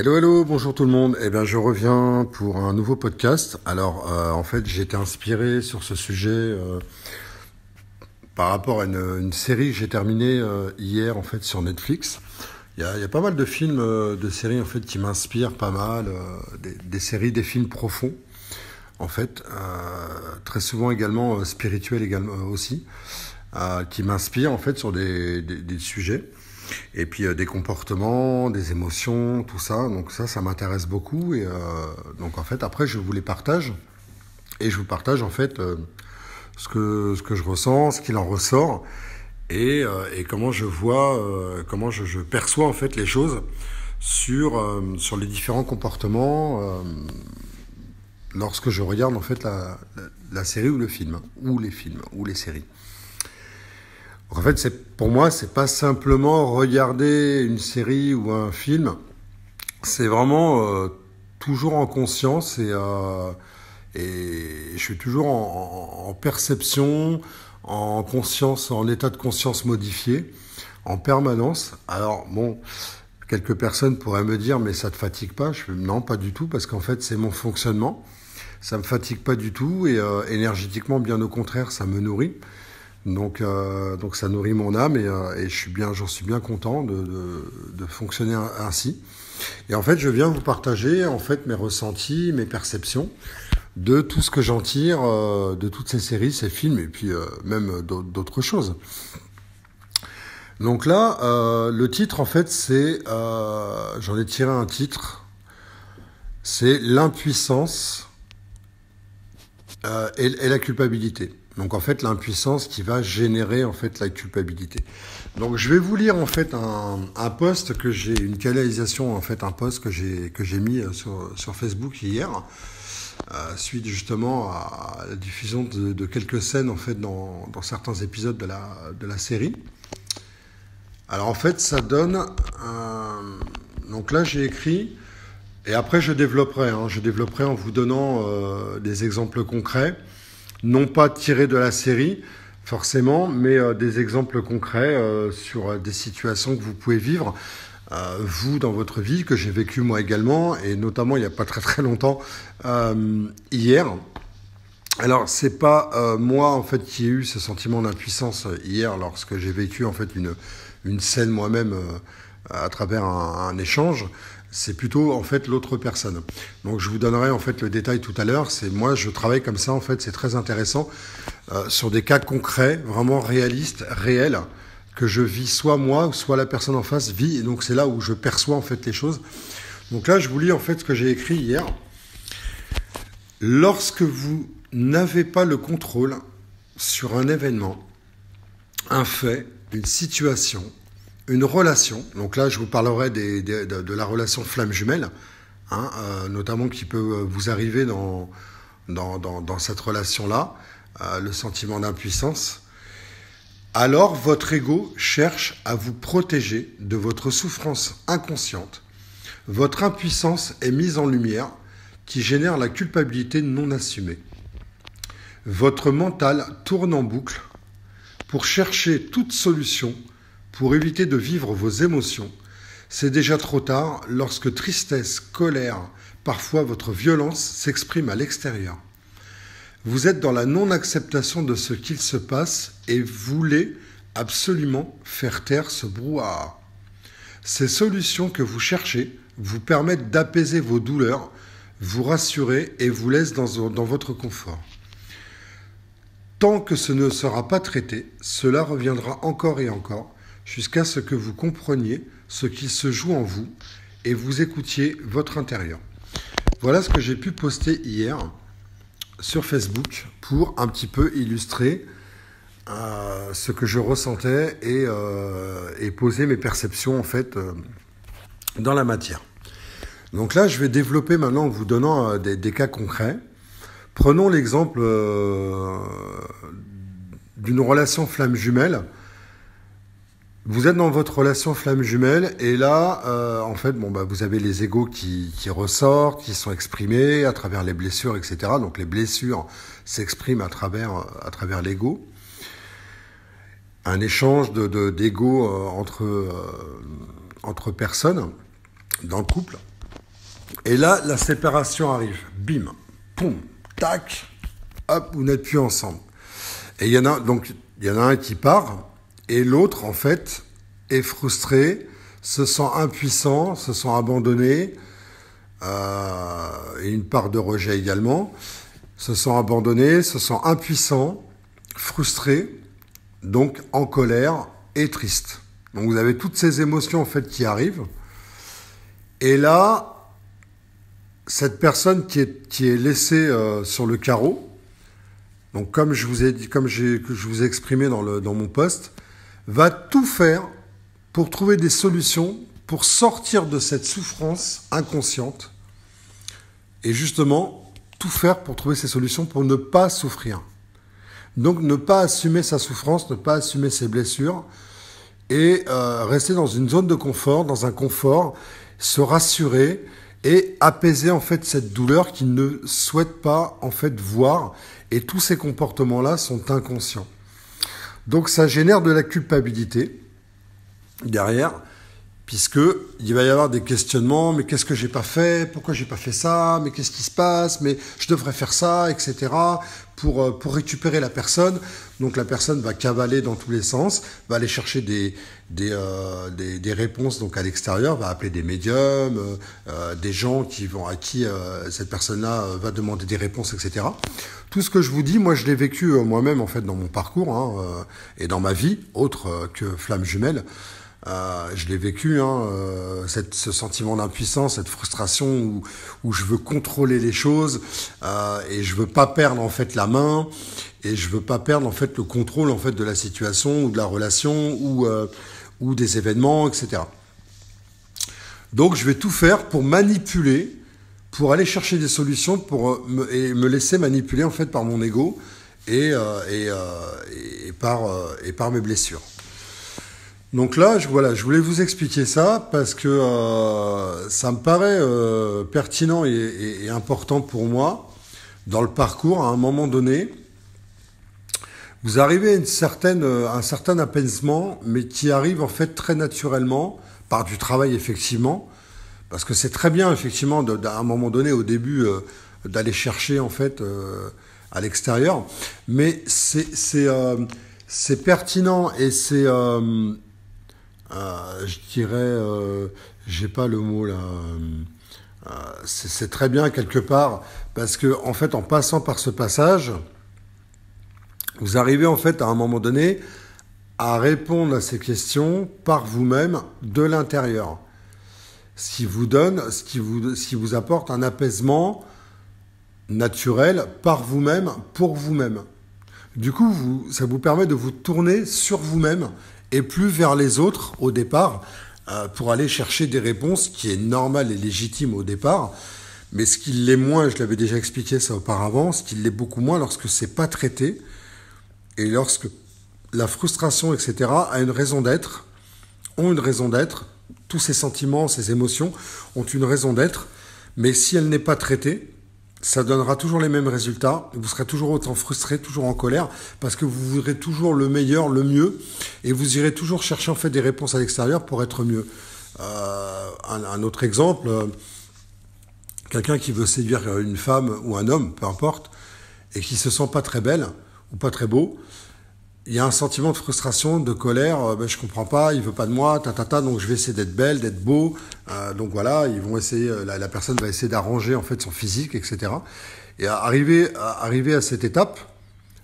Hello, hello, bonjour tout le monde. Eh bien, je reviens pour un nouveau podcast. Alors, euh, en fait, j'ai été inspiré sur ce sujet euh, par rapport à une, série que j'ai terminée euh, hier, en fait, sur Netflix. Il y a, pas mal de films, de séries, en fait, qui m'inspirent pas mal, des, séries, des films profonds, en fait, très souvent également spirituels également aussi, qui m'inspirent, en fait, sur des sujets. Et puis euh, des comportements, des émotions, tout ça. Donc ça, ça m'intéresse beaucoup. Et euh, donc en fait, après, je vous les partage. Et je vous partage en fait euh, ce, que, ce que je ressens, ce qu'il en ressort. Et, et, comment je vois, comment je, perçois en fait les choses sur, sur les différents comportements lorsque je regarde en fait la, la, série ou le film, ou les films, ou les séries en fait, c'est pour moi, c'est pas simplement regarder une série ou un film. C'est vraiment euh, toujours en conscience et, euh, je suis toujours en, perception, en conscience, en état de conscience modifié, en permanence. Alors bon, quelques personnes pourraient me dire mais ça te fatigue pas Je fais, non, pas du tout parce qu'en fait c'est mon fonctionnement. Ça me fatigue pas du tout et euh, énergétiquement bien au contraire ça me nourrit. Donc, euh, donc ça nourrit mon âme euh, et, je suis bien, j'en suis bien content de, fonctionner ainsi. Et en fait, je viens vous partager en fait mes ressentis, mes perceptions de tout ce que j'en tire euh, de toutes ces séries, ces films et puis même d'autres choses. Donc là, le titre en fait, c'est j'en ai tiré un titre, c'est l'impuissance et la culpabilité. Donc en fait l'impuissance qui va générer en fait la culpabilité. Donc je vais vous lire en fait un, un post que j'ai une canalisation en fait un post que j'ai que j'ai mis euh, sur, Facebook hier euh, suite justement à la diffusion de, quelques scènes en fait dans, certains épisodes de la série. Alors en fait ça donne donc là j'ai écrit et après je développerai hein, je développerai en vous donnant euh, des exemples concrets non pas tiré de la série, forcément, mais euh, des exemples concrets euh, sur euh, des situations que vous pouvez vivre, vous, dans votre vie, que j'ai vécu moi également, et notamment il n'y a pas très très longtemps, hier. Alors, ce n'est pas moi, en fait, qui ai eu ce sentiment d'impuissance hier, lorsque j'ai vécu, en fait, une, une scène moi-même à travers un échange, c'est plutôt en fait l'autre personne. Donc je vous donnerai en fait le détail tout à l'heure. C'est moi, je travaille comme ça en fait, c'est très intéressant euh, sur des cas concrets, vraiment réalistes, réels que je vis soit moi, ou soit la personne en face vit. Et donc c'est là où je perçois en fait les choses. Donc là, je vous lis en fait ce que j'ai écrit hier. Lorsque vous n'avez pas le contrôle sur un événement, un fait, une situation, une relation. Donc là, je vous parlerai de, la relation flamme jumelle, hein, euh, notamment qui peut euh, vous arriver dans, dans, cette relation-là, euh, le sentiment d'impuissance. Alors, votre ego cherche à vous protéger de votre souffrance inconsciente. Votre impuissance est mise en lumière qui génère la culpabilité non assumée. Votre mental tourne en boucle pour chercher toute solution pour éviter de vivre vos émotions, c'est déjà trop tard lorsque tristesse, colère, parfois votre violence s'exprime à l'extérieur. Vous êtes dans la non-acceptation de ce qu'il se passe et voulez absolument faire taire ce brouhaha. Ces solutions que vous cherchez vous permettent d'apaiser vos douleurs, vous rassurer et vous laissent dans votre confort. Tant que ce ne sera pas traité, cela reviendra encore et encore, jusqu'à ce que vous compreniez ce qui se joue en vous et vous écoutiez votre intérieur. Voilà ce que j'ai pu poster hier sur Facebook pour un petit peu illustrer euh, ce que je ressentais euh, et, poser mes perceptions en fait euh, dans la matière. Donc là, je vais développer maintenant en vous donnant des, cas concrets. Prenons l'exemple d'une relation flamme jumelle vous êtes dans votre relation flamme jumelle et là, euh, en fait, bon bah vous avez les égaux qui, ressortent, qui sont exprimés à travers les blessures, etc. Donc les blessures s'expriment à travers à travers l'ego. Un échange de d'ego euh, entre euh, entre personnes dans le couple. Et là, la séparation arrive. Bim, poum, tac, hop, vous n'êtes plus ensemble. Et il y en a donc il y en a un qui part et l'autre, en fait, est frustré, se sent impuissant, se sent abandonné, euh, et une part de rejet également, se sent abandonné, se sent impuissant, frustré, donc en colère et triste. Donc vous avez toutes ces émotions en fait qui arrivent. Et là, cette personne qui est, qui est laissée euh, sur le carreau, donc comme je vous ai dit, comme je vous exprimé dans, le, dans mon poste, va tout faire pour trouver des solutions pour sortir de cette souffrance inconsciente et justement tout faire pour trouver ces solutions pour ne pas souffrir. Donc ne pas assumer sa souffrance, ne pas assumer ses blessures et euh, rester dans une zone de confort, dans un confort, se rassurer et apaiser en fait cette douleur qu'il ne souhaite pas en fait voir et tous ces comportements là sont inconscients. Donc ça génère de la culpabilité derrière, puisque il va y avoir des questionnements, mais qu'est-ce que j'ai pas fait, pourquoi j'ai pas fait ça, mais qu'est-ce qui se passe, mais je devrais faire ça, etc. Pour, euh, pour récupérer la personne. Donc la personne va cavaler dans tous les sens, va aller chercher des, euh, des, des, réponses donc à l'extérieur, va appeler des médiums, euh, euh, des gens qui vont, à qui cette personne-là va demander des réponses, etc. Tout ce que je vous dis, moi je l'ai vécu moi-même en fait dans mon parcours hein, et dans ma vie, autre que flamme jumelle. je l'ai vécu, hein, cette, ce sentiment d'impuissance, cette frustration où, où, je veux contrôler les choses et je veux pas perdre en fait la main et je veux pas perdre en fait le contrôle en fait de la situation ou de la relation ou ou des événements, etc. Donc je vais tout faire pour manipuler, pour aller chercher des solutions, pour euh, me, et me laisser manipuler en fait par mon ego et, euh, euh, par, et par mes blessures. Donc là, je, voilà, je voulais vous expliquer ça parce que ça me paraît pertinent et, important pour moi dans le parcours à un moment donné vous arrivez à une certaine, euh, un certain apaisement, mais qui arrive en fait très naturellement, par du travail effectivement, parce que c'est très bien effectivement de, à un moment donné au début euh, d'aller chercher en fait euh, à l'extérieur, mais c'est c'est pertinent et c'est je dirais j'ai pas le mot là c'est très bien quelque part parce que en fait en passant par ce passage vous arrivez en fait à un moment donné à répondre à ces questions par vous-même de l'intérieur. Ce qui vous donne, ce qui vous, vous apporte un apaisement naturel par vous-même, pour vous-même. Du coup, ça vous permet de vous tourner sur vous-même et plus vers les autres au départ euh, pour aller chercher des réponses qui est normal et légitime au départ. Mais ce qui l'est moins, je l'avais déjà expliqué ça auparavant, ce qui l'est beaucoup moins lorsque c'est pas traité, et lorsque la frustration, etc., a une raison d'être, ont une raison d'être, tous ces sentiments, ces émotions ont une raison d'être, mais si elle n'est pas traitée, ça donnera toujours les mêmes résultats, vous serez toujours autant frustré, toujours en colère, parce que vous voudrez toujours le meilleur, le mieux, et vous irez toujours chercher en fait des réponses à l'extérieur pour être mieux. Euh, un, autre exemple, euh, quelqu'un qui veut séduire une femme ou un homme, peu importe, et qui se sent pas très belle, ou pas très beau, il y a un sentiment de frustration, de colère, euh, ben, je comprends pas, il veut pas de moi, ta, ta, donc je vais essayer d'être belle, d'être beau, euh, donc voilà, ils vont essayer, euh, la, personne va essayer d'arranger en fait son physique, etc. Et arriver, à arriver à cette étape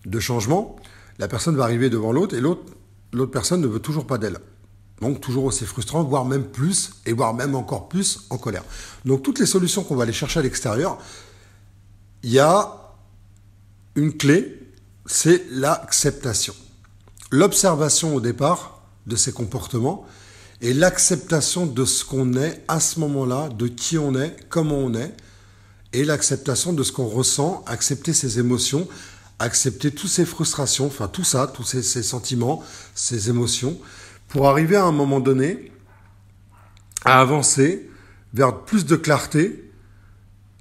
de changement, la personne va arriver devant l'autre et l'autre, l'autre personne ne veut toujours pas d'elle. Donc toujours aussi frustrant, voire même plus, et voire même encore plus en colère. Donc toutes les solutions qu'on va aller chercher à l'extérieur, il y a une clé c'est l'acceptation. L'observation au départ de ses comportements et l'acceptation de ce qu'on est à ce moment-là, de qui on est, comment on est, et l'acceptation de ce qu'on ressent, accepter ses émotions, accepter toutes ses frustrations, enfin tout ça, tous ces, ces sentiments, ces émotions, pour arriver à un moment donné à avancer vers plus de clarté,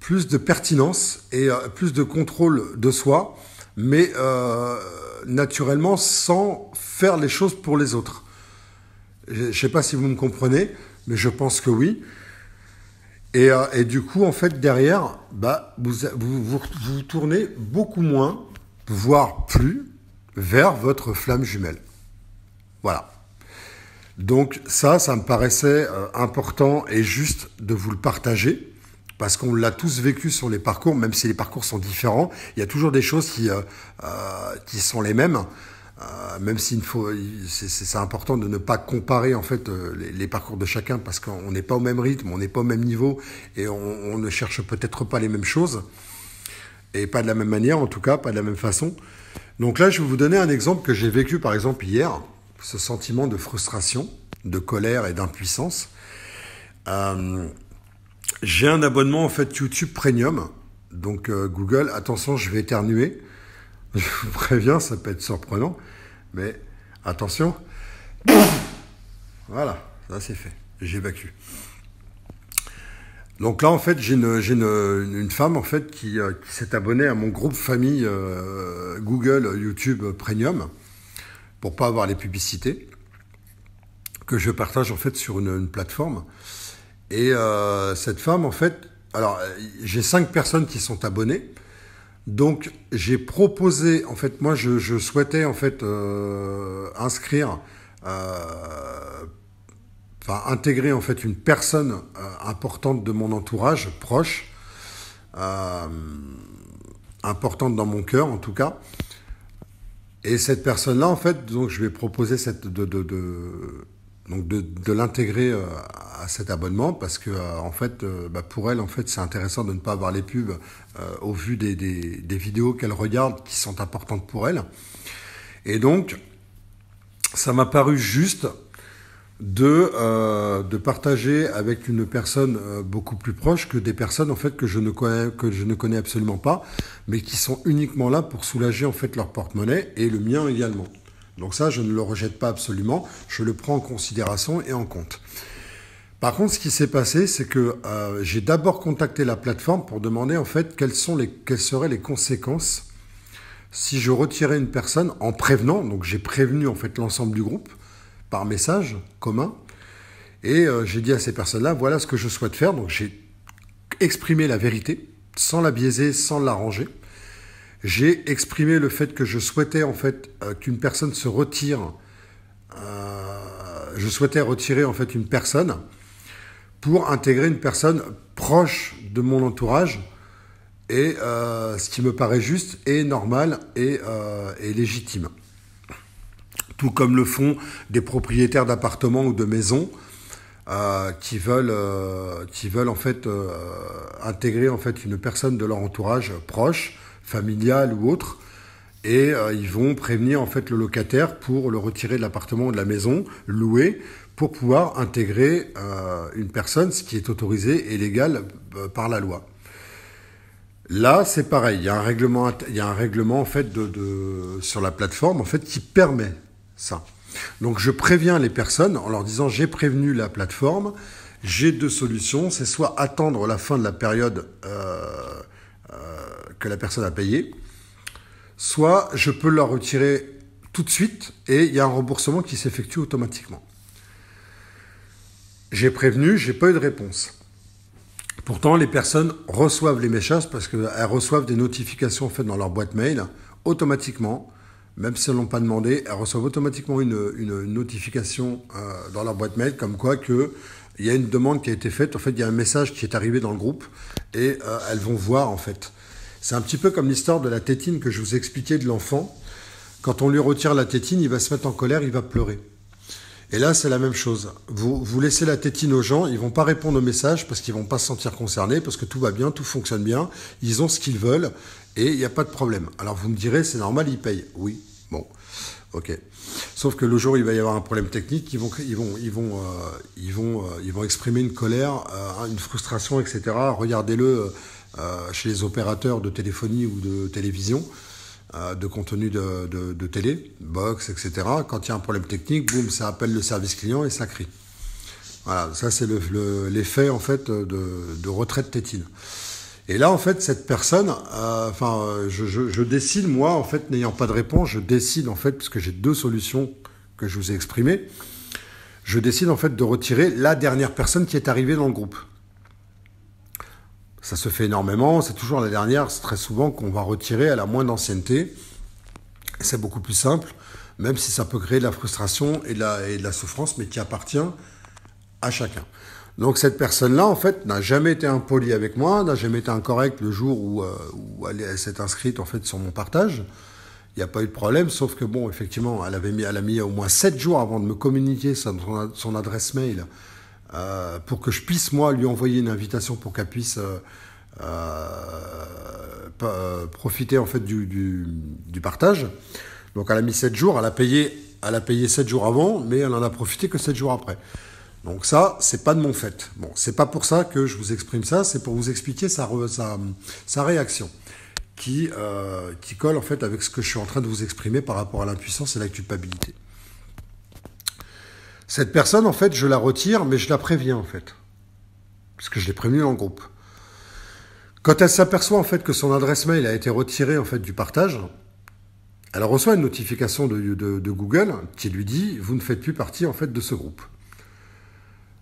plus de pertinence et euh, plus de contrôle de soi mais euh, naturellement sans faire les choses pour les autres. Je ne sais pas si vous me comprenez, mais je pense que oui. Et, euh, et du coup, en fait, derrière, bah, vous, vous, vous, vous tournez beaucoup moins, voire plus, vers votre flamme jumelle. Voilà. Donc ça, ça me paraissait euh, important et juste de vous le partager parce qu'on l'a tous vécu sur les parcours, même si les parcours sont différents. Il y a toujours des choses qui, euh, euh, qui sont les mêmes. Euh, même s'il faut, c'est important de ne pas comparer en fait les, parcours de chacun parce qu'on n'est pas au même rythme, on n'est pas au même niveau et on, ne cherche peut-être pas les mêmes choses et pas de la même manière en tout cas, pas de la même façon. Donc là, je vais vous donner un exemple que j'ai vécu par exemple hier, ce sentiment de frustration, de colère et d'impuissance. J'ai un abonnement en fait YouTube Premium. Donc euh, Google, attention, je vais éternuer. Je vous préviens, ça peut être surprenant. Mais attention. voilà, ça c'est fait. J'évacue. Donc là, en fait, j'ai une, femme en fait euh, qui, s'est abonnée à mon groupe famille euh, Google YouTube Premium pour pas avoir les publicités que je partage en fait sur une, une plateforme. Et euh, cette femme, en fait, alors j'ai cinq personnes qui sont abonnées. Donc j'ai proposé, en fait, moi je, souhaitais en fait euh, inscrire, euh, enfin intégrer en fait une personne importante de mon entourage, proche, importante dans mon cœur en tout cas. Et cette personne-là, en fait, donc je vais proposer cette, de, donc de, de l'intégrer cet abonnement parce que euh, en fait, euh, bah, pour elle, en fait, c'est intéressant de ne pas avoir les pubs euh, au vu des, vidéos qu'elle regarde qui sont importantes pour elle. Et donc, ça m'a paru juste de, de partager avec une personne beaucoup plus proche que des personnes en fait que je ne connais que je ne connais absolument pas, mais qui sont uniquement là pour soulager en fait leur porte-monnaie et le mien également. Donc ça, je ne le rejette pas absolument, je le prends en considération et en compte. Par contre, ce qui s'est passé, c'est que euh, j'ai d'abord contacté la plateforme pour demander en fait quelles, sont quelles seraient les conséquences si je retirais une personne en prévenant. Donc j'ai prévenu en fait l'ensemble du groupe par message commun. Et euh, j'ai dit à ces personnes-là, voilà ce que je souhaite faire. Donc j'ai exprimé la vérité, sans la biaiser, sans l'arranger. J'ai exprimé le fait que je souhaitais en fait euh, qu'une personne se retire. je souhaitais retirer en fait une personne pour intégrer une personne proche de mon entourage. Et euh, ce qui me paraît juste et normal euh, et, légitime. Tout comme le font des propriétaires d'appartements ou de maisons euh, qui veulent, qui veulent en fait intégrer en fait une personne de leur entourage proche, familial ou autre, et ils vont prévenir en fait le locataire pour le retirer de l'appartement ou de la maison, louer, pour pouvoir intégrer euh, une personne, ce qui est autorisé et légal euh, par la loi. Là, c'est pareil. Il y a un règlement, il y a un règlement en fait sur la plateforme en fait qui permet ça. Donc, je préviens les personnes en leur disant j'ai prévenu la plateforme. J'ai deux solutions. C'est soit attendre la fin de la période euh, que la personne a payée, soit je peux leur retirer tout de suite et il y a un remboursement qui s'effectue automatiquement. J'ai prévenu, j'ai pas eu de réponse. Pourtant, les personnes reçoivent les messages parce qu'elles reçoivent des notifications faites dans leur boîte mail automatiquement. Même si elles l'ont pas demandé, elles reçoivent automatiquement une, notification euh, dans leur boîte mail comme quoi que il y a une demande qui a été faite. En fait, il y a un message qui est arrivé dans le groupe et euh, elles vont voir en fait. C'est un petit peu comme l'histoire de la tétine que je vous expliquais de l'enfant. Quand on lui retire la tétine, il va se mettre en colère, il va pleurer. Et là, c'est la même chose. Vous, laissez la tétine aux gens, ils vont pas répondre aux messages parce qu'ils vont pas se sentir concernés, parce que tout va bien, tout fonctionne bien, ils ont ce qu'ils veulent et il n'y a pas de problème. Alors vous me direz, c'est normal, ils payent. Oui, bon, ok. Sauf que le jour où il va y avoir un problème technique, ils vont, vont, euh, euh, ils vont, exprimer une colère, euh, une frustration, etc. Regardez-le chez les opérateurs de téléphonie ou de télévision. Euh, de contenu de, de, télé, box, etc. Quand il y a un problème technique, boum, ça appelle le service client et ça crie. Voilà, ça c'est l'effet le, en fait de, de, retraite tétine. Et là en fait cette personne, euh, enfin je, je, décide moi en fait n'ayant pas de réponse, je décide en fait puisque j'ai deux solutions que je vous ai exprimées, je décide en fait de retirer la dernière personne qui est arrivée dans le groupe ça se fait énormément. C'est toujours la dernière, c'est très souvent qu'on va retirer à la moins d'ancienneté. C'est beaucoup plus simple, même si ça peut créer de la frustration et de la, et de la souffrance, mais qui appartient à chacun. Donc cette personne-là, en fait, n'a jamais été impolie avec moi, n'a jamais été incorrecte le jour où, euh, elle, s'est inscrite en fait sur mon partage. Il n'y a pas eu de problème, sauf que bon, effectivement, elle avait mis, elle a mis au moins 7 jours avant de me communiquer son adresse mail euh, pour que je puisse, moi, lui envoyer une invitation pour qu'elle puisse euh, euh, profiter, en fait, du, partage. Donc, elle a mis 7 jours, elle a payé, elle a payé 7 jours avant, mais elle en a profité que 7 jours après. Donc ça, c'est pas de mon fait. Bon, c'est pas pour ça que je vous exprime ça, c'est pour vous expliquer sa, réaction qui, qui colle en fait avec ce que je suis en train de vous exprimer par rapport à l'impuissance et la culpabilité. Cette personne, en fait, je la retire, mais je la préviens, en fait. Parce que je l'ai prévenue en groupe. Quand elle s'aperçoit, en fait, que son adresse mail a été retirée, en fait, du partage, elle reçoit une notification de, Google qui lui dit « Vous ne faites plus partie, en fait, de ce groupe ».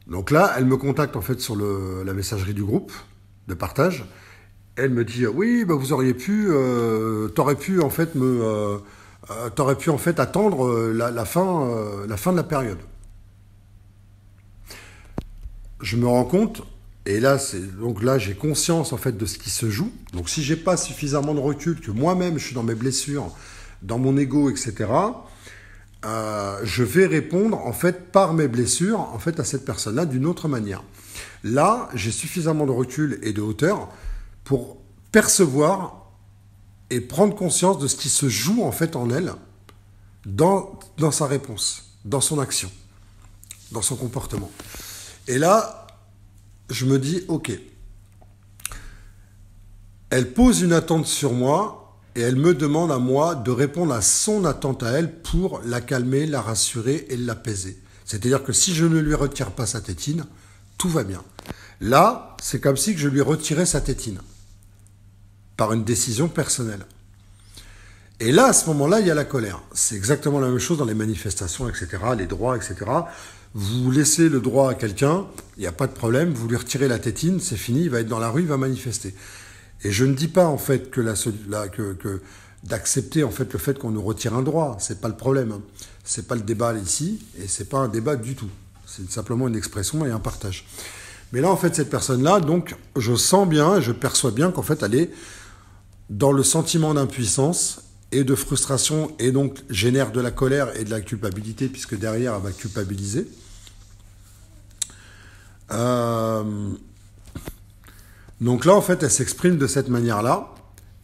Donc là, elle me contacte, en fait, sur la messagerie du groupe de partage. Elle me dit « Oui, bah, vous auriez pu... Euh, t'aurais pu, en fait, me... Euh, euh, t'aurais pu, en fait, attendre la fin, la fin de la période » je me rends compte, et là, donc là, j'ai conscience en fait de ce qui se joue. Donc si j'ai pas suffisamment de recul, que moi-même je suis dans mes blessures, dans mon ego, etc. Euh, je vais répondre en fait par mes blessures en fait à cette personne-là d'une autre manière. Là, j'ai suffisamment de recul et de hauteur pour percevoir et prendre conscience de ce qui se joue en fait en elle dans sa réponse, dans son action, dans son comportement. Et là, je me dis, ok, elle pose une attente sur moi et elle me demande à moi de répondre à son attente à elle pour la calmer, la rassurer et l'apaiser. C'est-à-dire que si je ne lui retire pas sa tétine, tout va bien. Là, c'est comme si je lui retirais sa tétine par une décision personnelle. Et là, à ce moment-là, il y a la colère. C'est exactement la même chose dans les manifestations, etc., les droits, etc. Vous laissez le droit à quelqu'un, il n'y a pas de problème, vous lui retirez la tétine, c'est fini, il va être dans la rue, il va manifester. Et je ne dis pas en fait que, que, que d'accepter en fait le fait qu'on nous retire un droit, c'est pas le problème. Hein. C'est pas le débat ici et c'est pas un débat du tout. C'est simplement une expression et un partage. Mais là en fait cette personne là, donc je sens bien, je perçois bien qu'en fait elle est dans le sentiment d'impuissance et de frustration et donc génère de la colère et de la culpabilité puisque derrière elle va culpabiliser. Euh, donc là, en fait, elle s'exprime de cette manière-là,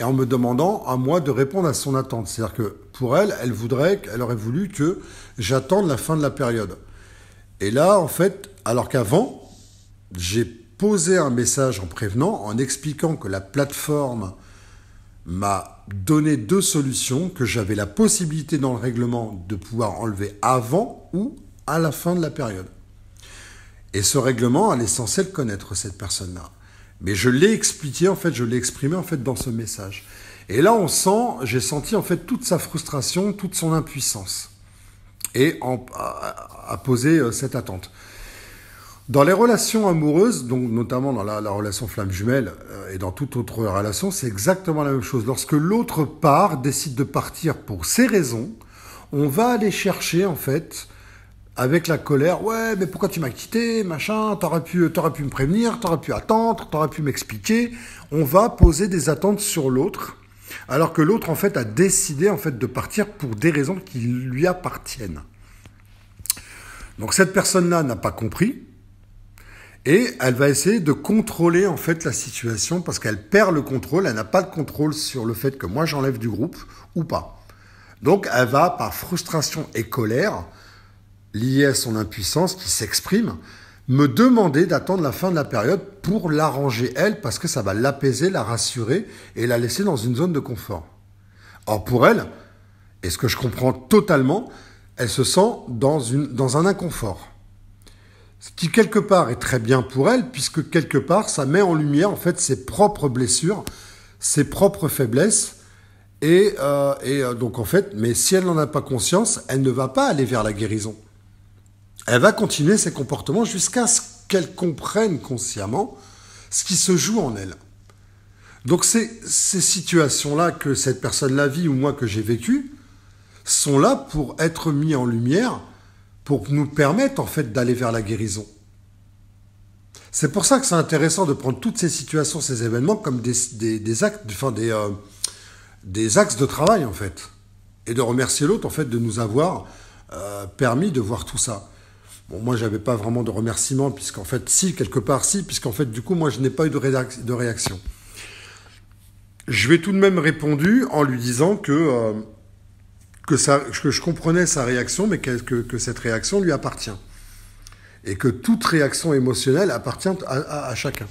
et en me demandant à moi de répondre à son attente. C'est-à-dire que pour elle, elle voudrait, elle aurait voulu que j'attende la fin de la période. Et là, en fait, alors qu'avant, j'ai posé un message en prévenant, en expliquant que la plateforme m'a donné deux solutions, que j'avais la possibilité dans le règlement de pouvoir enlever avant ou à la fin de la période. Et ce règlement elle est le connaître cette personne-là. Mais je l'ai expliqué, en fait, je l'ai exprimé, en fait, dans ce message. Et là, on sent, j'ai senti, en fait, toute sa frustration, toute son impuissance. Et en, à, poser euh, cette attente. Dans les relations amoureuses, donc notamment dans la, relation flamme jumelle euh, et dans toute autre relation, c'est exactement la même chose. Lorsque l'autre part décide de partir pour ses raisons, on va aller chercher, en fait, avec la colère, ouais, mais pourquoi tu m'as quitté, machin, t'aurais pu, t'aurais pu me prévenir, t'aurais pu attendre, t'aurais pu m'expliquer. On va poser des attentes sur l'autre, alors que l'autre en fait a décidé en fait de partir pour des raisons qui lui appartiennent. Donc cette personne-là n'a pas compris et elle va essayer de contrôler en fait la situation parce qu'elle perd le contrôle, elle n'a pas de contrôle sur le fait que moi j'enlève du groupe ou pas. Donc elle va par frustration et colère liée à son impuissance qui s'exprime, me demander d'attendre la fin de la période pour l'arranger elle, parce que ça va l'apaiser, la rassurer et la laisser dans une zone de confort. Or pour elle, et ce que je comprends totalement, elle se sent dans, une, dans un inconfort. Ce qui quelque part est très bien pour elle, puisque quelque part ça met en lumière en fait ses propres blessures, ses propres faiblesses, et, euh, euh, donc en fait, mais si elle n'en a pas conscience, elle ne va pas aller vers la guérison elle va continuer ses comportements jusqu'à ce qu'elle comprenne consciemment ce qui se joue en elle. Donc ces, situations-là que cette personne l'a vit ou moi que j'ai vécu sont là pour être mis en lumière, pour nous permettre en fait d'aller vers la guérison. C'est pour ça que c'est intéressant de prendre toutes ces situations, ces événements comme des, actes, enfin des, euh, des axes de travail en fait, et de remercier l'autre en fait de nous avoir euh, permis de voir tout ça. Bon, moi, n'avais pas vraiment de remerciements, puisqu'en fait, si, quelque part, si, puisqu'en fait, du coup, moi, je n'ai pas eu de, réaction. Je lui ai tout de même répondu en lui disant que, euh, que, je comprenais sa réaction, mais que, cette réaction lui appartient. Et que toute réaction émotionnelle appartient à, chacun.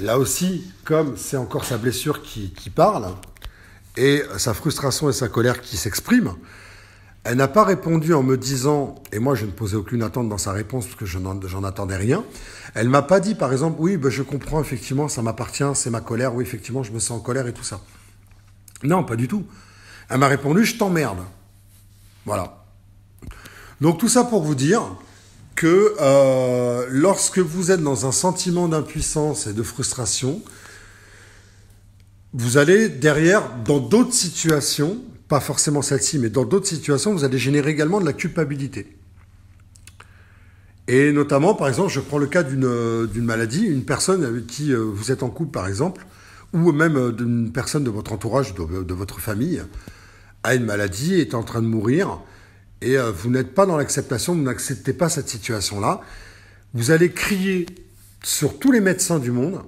Là aussi, comme c'est encore sa blessure qui, parle, et sa frustration et sa colère qui s'expriment, elle n'a pas répondu en me disant, et moi je ne posais aucune attente dans sa réponse parce que je n'en attendais rien, elle m'a pas dit par exemple, oui, ben, je comprends effectivement, ça m'appartient, c'est ma colère, oui, effectivement, je me sens en colère et tout ça. Non, pas du tout. Elle m'a répondu, je t'emmerde. Voilà. Donc tout ça pour vous dire que euh, lorsque vous êtes dans un sentiment d'impuissance et de frustration, vous allez derrière, dans d'autres situations, forcément celle-ci, mais dans d'autres situations, vous allez générer également de la culpabilité. Et notamment, par exemple, je prends le cas d'une euh, maladie, une personne avec qui euh, vous êtes en couple, par exemple, ou même euh, d'une personne de votre entourage, de, de, votre famille, a une maladie, est en train de mourir, et vous n'êtes pas dans l'acceptation, vous n'acceptez pas cette situation-là. Vous allez crier sur tous les médecins du monde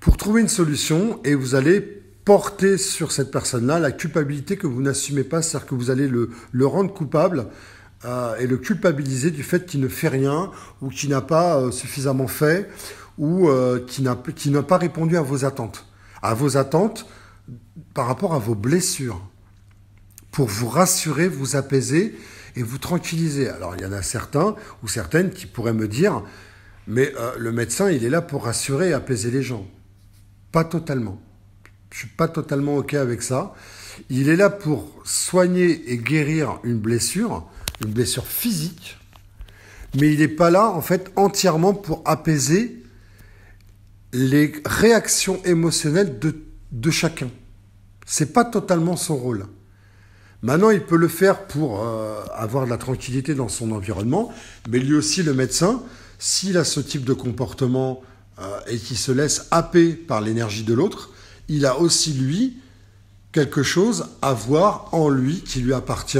pour trouver une solution, et vous allez porter sur cette personne-là la culpabilité que vous n'assumez pas, c'est-à-dire que vous allez le, rendre coupable euh, et le culpabiliser du fait qu'il ne fait rien ou qu'il n'a pas euh, suffisamment fait ou euh, qu'il n'a pas répondu à vos attentes, à vos attentes par rapport à vos blessures, pour vous rassurer, vous apaiser et vous tranquilliser. Alors il y en a certains ou certaines qui pourraient me dire, mais euh, le médecin, il est là pour rassurer et apaiser les gens. Pas totalement je suis pas totalement ok avec ça. Il est là pour soigner et guérir une blessure, une blessure physique, mais il n'est pas là en fait entièrement pour apaiser les réactions émotionnelles de, chacun. chacun. n'est pas totalement son rôle. Maintenant, il peut le faire pour euh, avoir de la tranquillité dans son environnement, mais lui aussi, le médecin, s'il a ce type de comportement euh, et qu'il se laisse happer par l'énergie de l'autre, il a aussi, lui, quelque chose à voir en lui qui lui appartient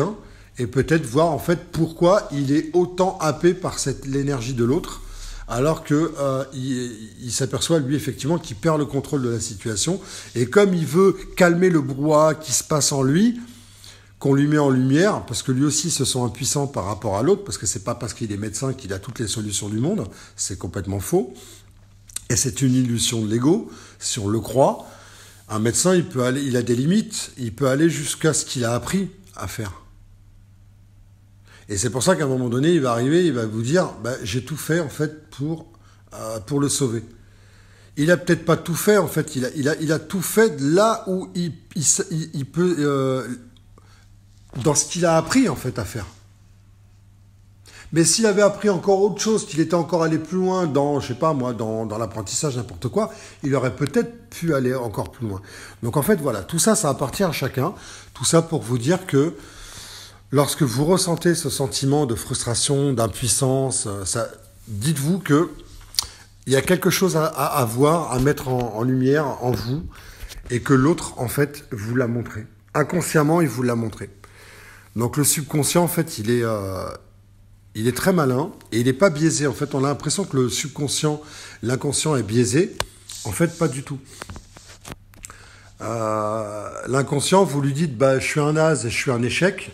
et peut-être voir en fait pourquoi il est autant happé par cette l'énergie de l'autre alors que euh, il, s'aperçoit lui effectivement qu'il perd le contrôle de la situation et comme il veut calmer le brouhaha qui se passe en lui qu'on lui met en lumière parce que lui aussi se sent impuissant par rapport à l'autre parce que c'est pas parce qu'il est médecin qu'il a toutes les solutions du monde c'est complètement faux et c'est une illusion de l'ego si on le croit un médecin, il, peut aller, il a des limites, il peut aller jusqu'à ce qu'il a appris à faire. Et c'est pour ça qu'à un moment donné, il va arriver, il va vous dire, bah, j'ai tout fait en fait pour, euh, pour le sauver. Il a peut-être pas tout fait en fait, il a, il a, il a tout fait là où il, il, peut, euh, dans ce qu'il a appris en fait à faire. Mais s'il avait appris encore autre chose, qu'il était encore allé plus loin dans, je sais pas moi, dans, l'apprentissage, n'importe quoi, il aurait peut-être pu aller encore plus loin. Donc en fait, voilà, tout ça, ça appartient à chacun. Tout ça pour vous dire que lorsque vous ressentez ce sentiment de frustration, d'impuissance, euh, dites-vous que il y a quelque chose à, à voir, à mettre en, lumière en vous, et que l'autre, en fait, vous l'a montré. Inconsciemment, il vous l'a montré. Donc le subconscient, en fait, il est, euh, il est très malin et il n'est pas biaisé. En fait, on a l'impression que le subconscient, l'inconscient est biaisé. En fait, pas du tout. Euh, l'inconscient, vous lui dites, bah, je suis un naze et je suis un échec.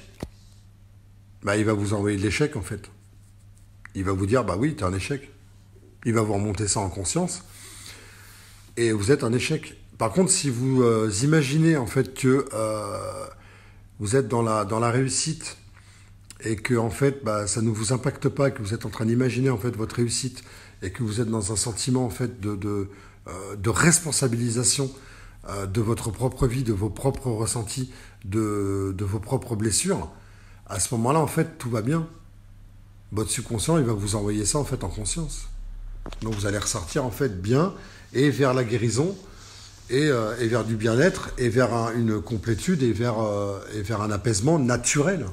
Bah, il va vous envoyer de l'échec, en fait. Il va vous dire, bah oui, es un échec. Il va vous remonter ça en conscience. Et vous êtes un échec. Par contre, si vous euh, imaginez, en fait, que euh, vous êtes dans la, dans la réussite, et que en fait bah, ça ne vous impacte pas, que vous êtes en train d'imaginer en fait votre réussite et que vous êtes dans un sentiment en fait de, de, euh, responsabilisation euh, de votre propre vie, de vos propres ressentis, de, de vos propres blessures, à ce moment-là en fait tout va bien. Votre subconscient il va vous envoyer ça en fait en conscience. Donc vous allez ressortir en fait bien et vers la guérison et, euh, et vers du bien-être et vers une complétude et vers, et vers un apaisement naturel.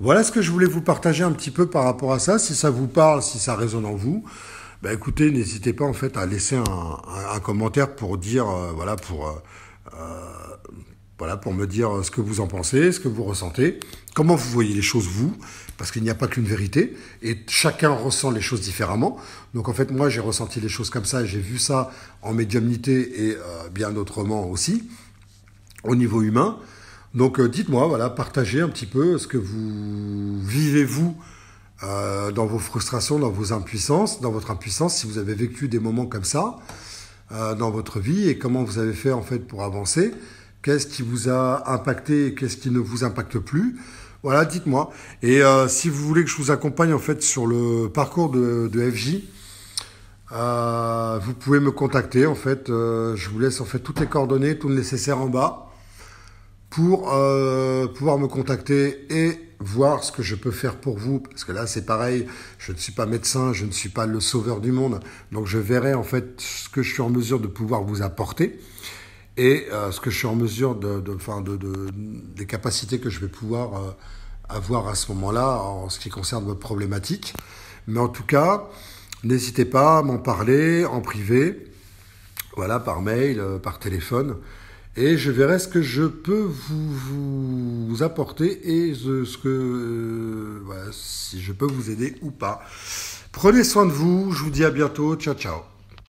Voilà ce que je voulais vous partager un petit peu par rapport à ça. Si ça vous parle, si ça résonne en vous, bah, écoutez, n'hésitez pas en fait à laisser un, commentaire pour dire, euh, euh, euh, voilà, pour me dire ce que vous en pensez, ce que vous ressentez, comment vous voyez les choses vous, parce qu'il n'y a pas qu'une vérité, et chacun ressent les choses différemment. Donc en fait, moi j'ai ressenti les choses comme ça, j'ai vu ça en médiumnité et bien autrement aussi, au niveau humain. Donc euh, dites-moi, voilà, partagez un petit peu ce que vous vivez vous euh, dans vos frustrations, dans vos impuissances, dans votre impuissance, si vous avez vécu des moments comme ça euh, dans votre vie et comment vous avez fait en fait pour avancer. Qu'est-ce qui vous a impacté qu'est-ce qui ne vous impacte plus Voilà, dites-moi. Et si vous voulez que je vous accompagne en fait sur le parcours de, de FJ, vous pouvez me contacter en fait. je vous laisse en fait toutes les coordonnées, tout le nécessaire en bas pour euh, pouvoir me contacter et voir ce que je peux faire pour vous. Parce que là, c'est pareil, je ne suis pas médecin, je ne suis pas le sauveur du monde. Donc je verrai en fait ce que je suis en mesure de pouvoir vous apporter et euh, ce que je suis en mesure de, enfin, des capacités que je vais pouvoir euh, avoir à ce moment-là en ce qui concerne votre problématique. Mais en tout cas, n'hésitez pas à m'en parler en privé, voilà, par mail, par téléphone et je verrai ce que je peux vous, apporter et ce que euh, si je peux vous aider ou pas. Prenez soin de vous, je vous dis à bientôt, ciao ciao.